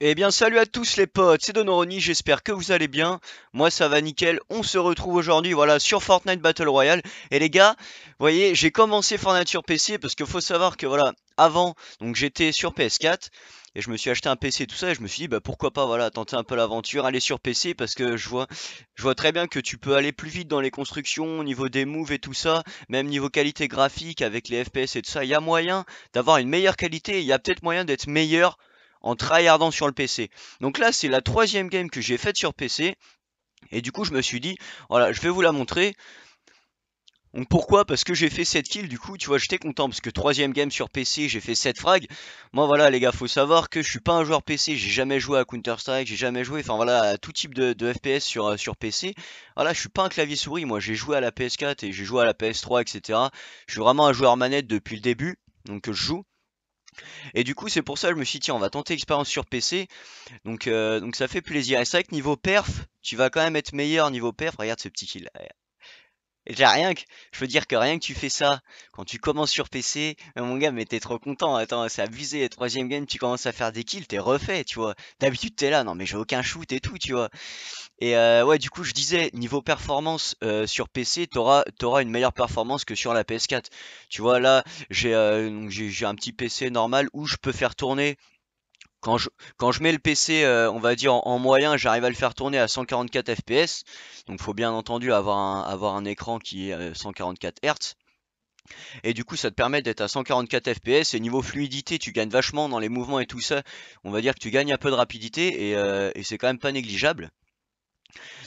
Eh bien salut à tous les potes, c'est Donoroni, j'espère que vous allez bien, moi ça va nickel, on se retrouve aujourd'hui voilà sur Fortnite Battle Royale, et les gars, vous voyez j'ai commencé Fortnite sur PC parce qu'il faut savoir que voilà, avant, donc j'étais sur PS4, et je me suis acheté un PC et tout ça et je me suis dit bah pourquoi pas voilà tenter un peu l'aventure aller sur PC parce que je vois je vois très bien que tu peux aller plus vite dans les constructions au niveau des moves et tout ça même niveau qualité graphique avec les FPS et tout ça il y a moyen d'avoir une meilleure qualité il y a peut-être moyen d'être meilleur en tryhardant sur le PC. Donc là, c'est la troisième game que j'ai faite sur PC. Et du coup, je me suis dit, voilà, je vais vous la montrer. Donc pourquoi Parce que j'ai fait 7 kills, du coup, tu vois, j'étais content, parce que troisième game sur PC, j'ai fait 7 frags. Moi, voilà, les gars, faut savoir que je suis pas un joueur PC, j'ai jamais joué à Counter-Strike, j'ai jamais joué, enfin voilà, à tout type de, FPS sur, euh, sur, PC. Voilà, je suis pas un clavier-souris, moi, j'ai joué à la PS4 et j'ai joué à la PS3, etc. Je suis vraiment un joueur manette depuis le début, donc je joue. Et du coup, c'est pour ça que je me suis dit, tiens, on va tenter l'expérience sur PC. Donc, euh, donc ça fait plaisir. Et c'est vrai que niveau perf, tu vas quand même être meilleur niveau perf. Regarde ce petit kill. Déjà rien que, je veux dire que rien que tu fais ça, quand tu commences sur PC, euh, mon gars, mais t'es trop content, attends, c'est abusé, troisième game, tu commences à faire des kills, t'es refait, tu vois. D'habitude t'es là, non mais j'ai aucun shoot et tout, tu vois. Et euh, ouais, du coup, je disais, niveau performance euh, sur PC, t'auras une meilleure performance que sur la PS4. Tu vois, là, j'ai un petit PC normal où je peux faire tourner quand je, mets le PC, euh, on va dire en, moyen, j'arrive à le faire tourner à 144 fps. Donc, faut bien entendu avoir un, écran qui est 144 euh, Hz. Et du coup, ça te permet d'être à 144 fps. Et niveau fluidité, tu gagnes vachement dans les mouvements et tout ça. On va dire que tu gagnes un peu de rapidité et euh, c'est quand même pas négligeable.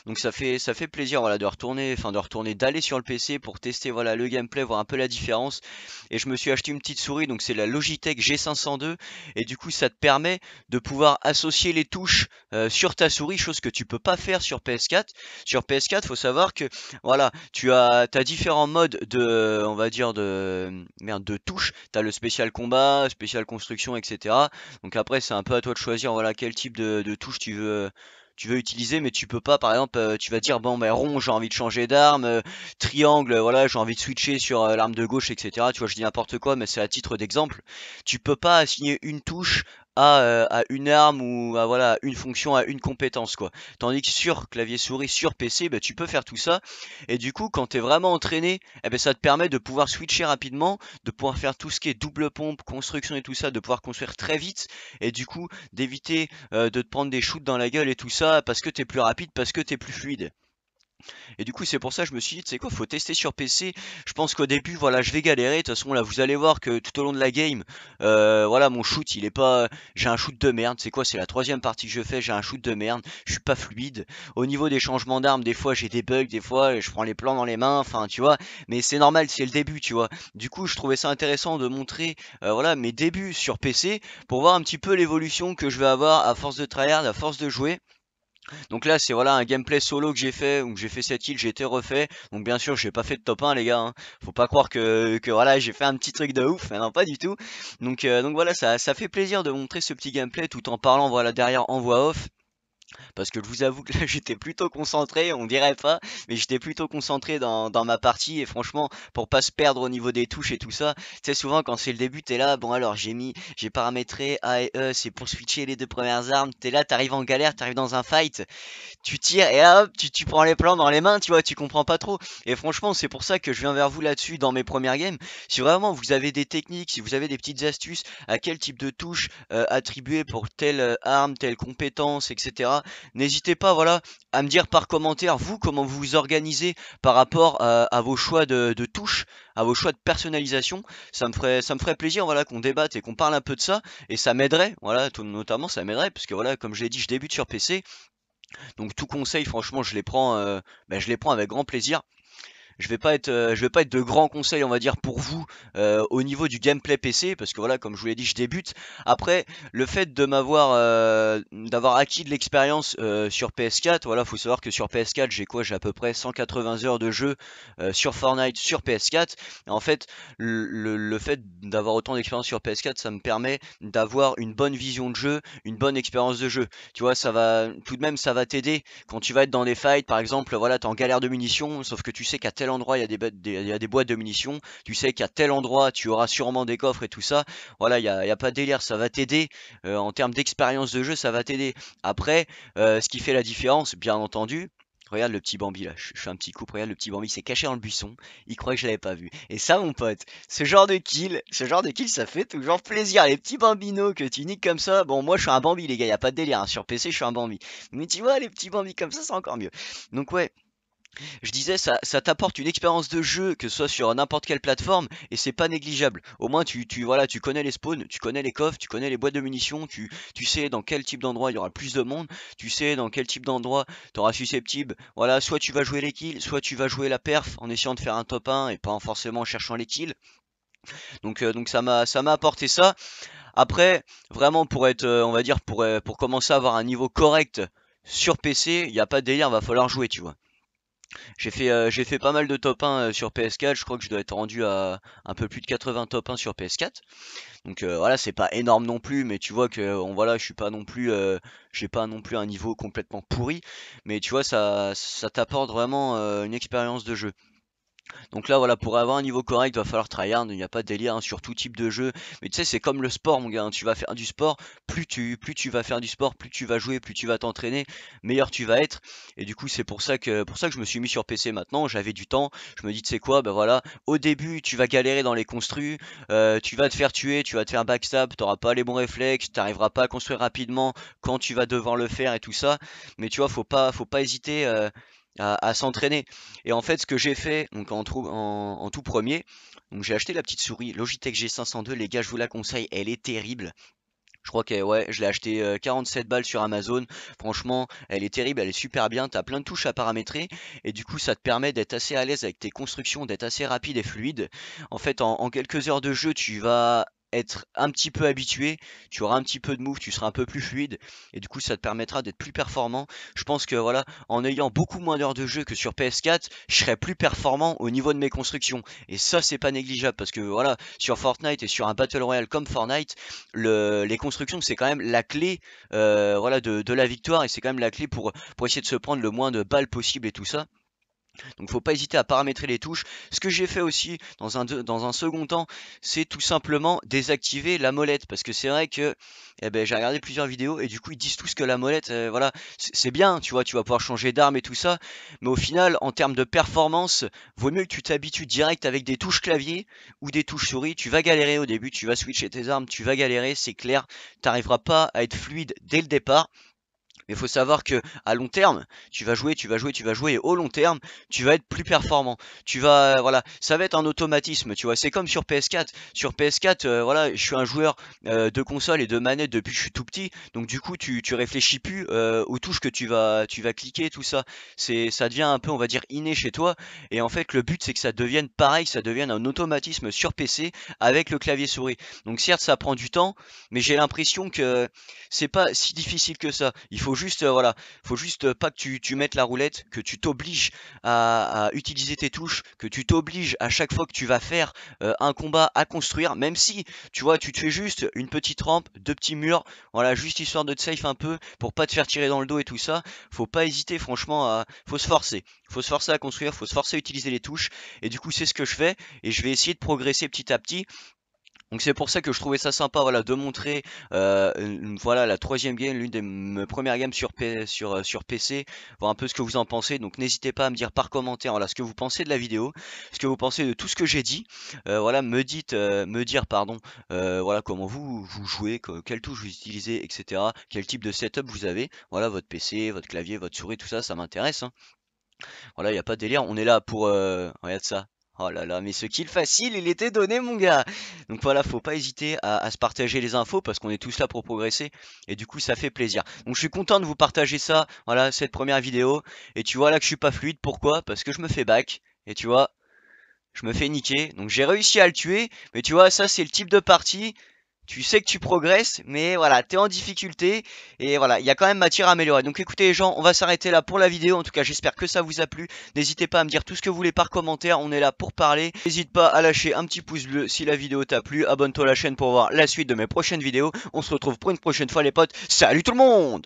Donc ça fait ça fait plaisir voilà de retourner enfin de retourner d'aller sur le PC pour tester voilà le gameplay voir un peu la différence et je me suis acheté une petite souris donc c'est la Logitech G502 et du coup ça te permet de pouvoir associer les touches euh, sur ta souris chose que tu peux pas faire sur PS4 sur PS4 faut savoir que voilà tu as as différents modes de on va dire de merde de touches tu as le spécial combat spécial construction etc donc après c'est un peu à toi de choisir voilà quel type de, de touche tu veux tu veux utiliser, mais tu peux pas, par exemple, euh, tu vas dire bon, ben rond, j'ai envie de changer d'arme, euh, triangle, voilà, j'ai envie de switcher sur euh, l'arme de gauche, etc. Tu vois, je dis n'importe quoi, mais c'est à titre d'exemple. Tu peux pas assigner une touche euh, à, une arme ou à voilà, une fonction, à une compétence. quoi. Tandis que sur clavier souris, sur PC, bah, tu peux faire tout ça. Et du coup, quand tu es vraiment entraîné, eh ben, ça te permet de pouvoir switcher rapidement, de pouvoir faire tout ce qui est double pompe, construction et tout ça, de pouvoir construire très vite. Et du coup, d'éviter euh, de te prendre des shoots dans la gueule et tout ça parce que tu es plus rapide, parce que tu es plus fluide. Et du coup, c'est pour ça que je me suis dit, tu sais quoi, faut tester sur PC. Je pense qu'au début, voilà, je vais galérer. De toute façon, là, vous allez voir que tout au long de la game, euh, voilà, mon shoot, il est pas. J'ai un shoot de merde. C'est quoi C'est la troisième partie que je fais. J'ai un shoot de merde. Je suis pas fluide. Au niveau des changements d'armes, des fois, j'ai des bugs. Des fois, je prends les plans dans les mains. Enfin, tu vois. Mais c'est normal, c'est le début, tu vois. Du coup, je trouvais ça intéressant de montrer, euh, voilà, mes débuts sur PC pour voir un petit peu l'évolution que je vais avoir à force de tryhard, à force de jouer. Donc là, c'est voilà un gameplay solo que j'ai fait, où j'ai fait cette île, j'ai été refait. Donc bien sûr, j'ai pas fait de top 1, les gars. Hein. Faut pas croire que, que voilà, j'ai fait un petit truc de ouf. non, pas du tout. Donc, euh, donc voilà, ça, ça fait plaisir de montrer ce petit gameplay tout en parlant voilà derrière en voix off. Parce que je vous avoue que là j'étais plutôt concentré, on dirait pas, mais j'étais plutôt concentré dans, ma partie et franchement pour pas se perdre au niveau des touches et tout ça, tu sais souvent quand c'est le début t'es là, bon alors j'ai mis, j'ai paramétré A et E, c'est pour switcher les deux premières armes, t'es là, t'arrives en galère, t'arrives dans un fight, tu tires et hop, tu, prends les plans dans les mains, tu vois, tu comprends pas trop. Et franchement c'est pour ça que je viens vers vous là-dessus dans mes premières games, si vraiment vous avez des techniques, si vous avez des petites astuces à quel type de touche euh, attribuer pour telle euh, arme, telle compétence, etc. N'hésitez pas, voilà, à me dire par commentaire vous comment vous vous organisez par rapport euh, à, vos choix de, touches, à vos choix de personnalisation. Ça me ferait, ça me ferait plaisir, voilà, qu'on débatte et qu'on parle un peu de ça. Et ça m'aiderait, voilà, notamment ça m'aiderait parce que voilà, comme je l'ai dit, je débute sur PC. Donc tout conseil, franchement, je les prends, euh, ben, je les prends avec grand plaisir je vais pas être, euh, je vais pas être de grands conseils, on va dire, pour vous euh, au niveau du gameplay PC, parce que voilà, comme je vous l'ai dit, je débute. Après, le fait de m'avoir, euh, d'avoir acquis de l'expérience sur PS4, voilà, faut savoir que sur PS4, j'ai quoi J'ai à peu près 180 heures de jeu sur Fortnite, sur PS4. en fait, le, fait d'avoir autant d'expérience sur PS4, ça me permet d'avoir une bonne vision de jeu, une bonne expérience de jeu. Tu vois, ça va, tout de même, ça va t'aider quand tu vas être dans des fights, par exemple, voilà, t'es en galère de munitions, sauf que tu sais qu'à tel il y, a des, boîtes de munitions, tu sais qu'à tel endroit tu auras sûrement des coffres et tout ça. Voilà, il n'y a, pas de délire, ça va t'aider. Euh, en termes d'expérience de jeu, ça va t'aider. Après, euh, ce qui fait la différence, bien entendu, Regarde le petit Bambi là, je, fais un petit coup, regarde le petit Bambi c'est caché dans le buisson, il croit que je l'avais pas vu. Et ça mon pote, ce genre de kill, ce genre de kill ça fait toujours plaisir. Les petits bambinos que tu niques comme ça, bon moi je suis un Bambi les gars, il y a pas de délire, hein. sur PC je suis un Bambi. Mais tu vois les petits Bambi comme ça c'est encore mieux. Donc ouais, je disais, ça, ça t'apporte une expérience de jeu, que ce soit sur n'importe quelle plateforme, et c'est pas négligeable. Au moins, tu, tu, voilà, tu connais les spawns, tu connais les coffres, tu connais les boîtes de munitions, tu, sais dans quel type d'endroit il y aura plus de monde, tu sais dans quel type d'endroit tu auras susceptible. Voilà, soit tu vas jouer les kills, soit tu vas jouer la perf en essayant de faire un top 1 et pas forcément en cherchant les kills. Donc, euh, donc ça m'a apporté ça. Après, vraiment pour être, euh, on va dire, pour, euh, pour commencer à avoir un niveau correct sur PC, il n'y a pas de délire, va falloir jouer, tu vois. J'ai fait, euh, fait pas mal de top 1 euh, sur PS4. Je crois que je dois être rendu à un peu plus de 80 top 1 sur PS4. Donc euh, voilà, c'est pas énorme non plus, mais tu vois que voilà, je suis pas non plus, j'ai pas non plus un niveau complètement pourri. Mais tu vois, ça, ça t'apporte vraiment une expérience de jeu. Donc là, voilà, pour avoir un niveau correct, il va falloir tryhard. Il n'y a pas de délire hein, sur tout type de jeu. Mais tu sais, c'est comme le sport, mon gars. Hein. Tu vas faire du sport, plus tu, plus tu vas faire du sport, plus tu vas jouer, plus tu vas t'entraîner, meilleur tu vas être. Et du coup, c'est pour ça que, pour ça que je me suis mis sur PC maintenant. J'avais du temps. Je me dis, tu sais quoi, ben voilà, au début, tu vas galérer dans les construits. Euh, tu vas te faire tuer, tu vas te faire backstab. T'auras pas les bons réflexes. T'arriveras pas à construire rapidement quand tu vas devoir le faire et tout ça. Mais tu vois, faut pas, faut pas hésiter. Euh, à, s'entraîner. Et en fait, ce que j'ai fait donc en, tout premier, j'ai acheté la petite souris Logitech G502. Les gars, je vous la conseille, elle est terrible. Je crois que ouais, je l'ai acheté 47 euh, balles sur Amazon. Franchement, elle est terrible, elle est super bien. T'as plein de touches à paramétrer et du coup, ça te permet d'être assez à l'aise avec tes constructions, d'être assez rapide et fluide. En fait, en, quelques heures de jeu, tu vas être un petit peu habitué, tu auras un petit peu de move, tu seras un peu plus fluide et du coup ça te permettra d'être plus performant. Je pense que voilà, en ayant beaucoup moins d'heures de jeu que sur PS4, je serai plus performant au niveau de mes constructions et ça c'est pas négligeable parce que voilà, sur Fortnite et sur un battle royale comme Fortnite, les constructions c'est quand même la clé euh, voilà de, la victoire et c'est quand même la clé pour essayer de se prendre le moins de balles possible et tout ça. Donc faut pas hésiter à paramétrer les touches. Ce que j'ai fait aussi dans un, second temps, c'est tout simplement désactiver la molette. Parce que c'est vrai que eh ben, j'ai regardé plusieurs vidéos et du coup ils disent tous que la molette, euh, voilà, c'est bien, tu vois, tu vas pouvoir changer d'arme et tout ça. Mais au final, en termes de performance, vaut mieux que tu t'habitues direct avec des touches clavier ou des touches souris. Tu vas galérer au début, tu vas switcher tes armes, tu vas galérer, c'est clair. Tu n'arriveras pas à être fluide dès le départ il faut savoir que à long terme, tu vas jouer, tu vas jouer, tu vas jouer, et au long terme, tu vas être plus performant. Tu vas, voilà, ça va être un automatisme, tu vois. C'est comme sur PS4. Sur PS4, euh, voilà, je suis un joueur euh, de console et de manette depuis que je suis tout petit, donc du coup, tu, tu réfléchis plus euh, aux touches que tu vas, tu vas cliquer, tout ça. C'est, ça devient un peu, on va dire, inné chez toi. Et en fait, le but, c'est que ça devienne pareil, ça devienne un automatisme sur PC avec le clavier souris. Donc certes, ça prend du temps, mais j'ai l'impression que c'est pas si difficile que ça. Il faut euh, voilà, faut juste pas que tu, mettes la roulette, que tu t'obliges à, utiliser tes touches, que tu t'obliges à chaque fois que tu vas faire euh, un combat à construire, même si, tu vois, tu te fais juste une petite rampe, deux petits murs, voilà, juste histoire de te safe un peu pour pas te faire tirer dans le dos et tout ça. Faut pas hésiter, franchement, à, faut se forcer, faut se forcer à construire, faut se forcer à utiliser les touches. Et du coup, c'est ce que je fais et je vais essayer de progresser petit à petit donc c'est pour ça que je trouvais ça sympa voilà, de montrer euh, voilà, la troisième game, l'une des premières games sur, PC, euh, voir un peu ce que vous en pensez. Donc n'hésitez pas à me dire par commentaire voilà, ce que vous pensez de la vidéo, ce que vous pensez de tout ce que j'ai dit. Euh, voilà, me dites, me dire pardon, voilà comment vous, vous jouez, quelle touche vous utilisez, etc. Quel type de setup vous avez. Voilà, votre PC, votre clavier, votre souris, tout ça, ça m'intéresse. Hein. Voilà, il n'y a pas de délire. On est là pour... regarde ça. Oh là là, mais ce kill facile, il était donné, mon gars Donc voilà, faut pas hésiter à, se partager les infos parce qu'on est tous là pour progresser et du coup, ça fait plaisir. Donc je suis content de vous partager ça, voilà, cette première vidéo. Et tu vois là que je suis pas fluide, pourquoi Parce que je me fais back et tu vois, je me fais niquer. Donc j'ai réussi à le tuer, mais tu vois, ça c'est le type de partie tu sais que tu progresses, mais voilà, tu es en difficulté, et voilà, il y a quand même matière à améliorer. Donc écoutez les gens, on va s'arrêter là pour la vidéo, en tout cas j'espère que ça vous a plu, n'hésitez pas à me dire tout ce que vous voulez par commentaire, on est là pour parler, n'hésite pas à lâcher un petit pouce bleu si la vidéo t'a plu, abonne-toi à la chaîne pour voir la suite de mes prochaines vidéos, on se retrouve pour une prochaine fois les potes, salut tout le monde